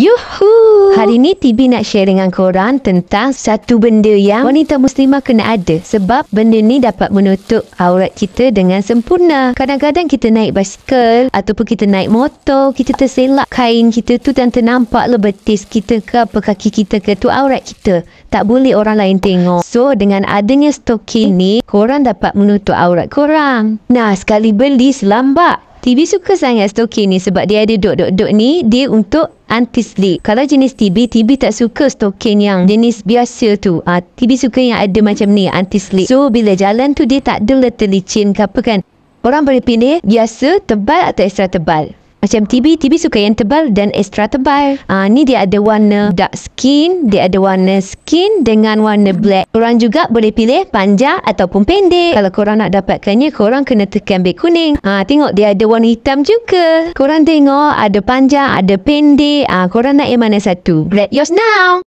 Yuhu! Hari ini TB nak share dengan korang tentang satu benda yang wanita muslimah kena ada sebab benda ni dapat menutup aurat kita dengan sempurna. Kadang-kadang kita naik basikal ataupun kita naik motor, kita terselak kain kita tu dan ternampak le kita ke apa kaki kita ke tu aurat kita. Tak boleh orang lain tengok. So dengan adanya stoking ni, korang dapat menutup aurat korang. Nah, sekali beli selambat. TB suka sangat stoking ni sebab dia ada dot-dot-dot ni. Dia untuk anti sleep. Kalau jenis TB, TB tak suka stoking yang jenis biasa tu. Ah, ha, TB suka yang ada macam ni, anti sleep. So, bila jalan tu dia tak ada letter licin ke apa kan. Orang boleh pilih biasa, tebal atau extra tebal. Macam TB, TB suka yang tebal dan extra tebal. Ah ni dia ada warna dark skin, dia ada warna skin dengan warna black. Korang juga boleh pilih panjang ataupun pendek. Kalau korang nak dapatkannya, korang kena tekan beg kuning. Ah tengok dia ada warna hitam juga. Korang tengok ada panjang, ada pendek. Ah korang nak yang mana satu? Grab yours now.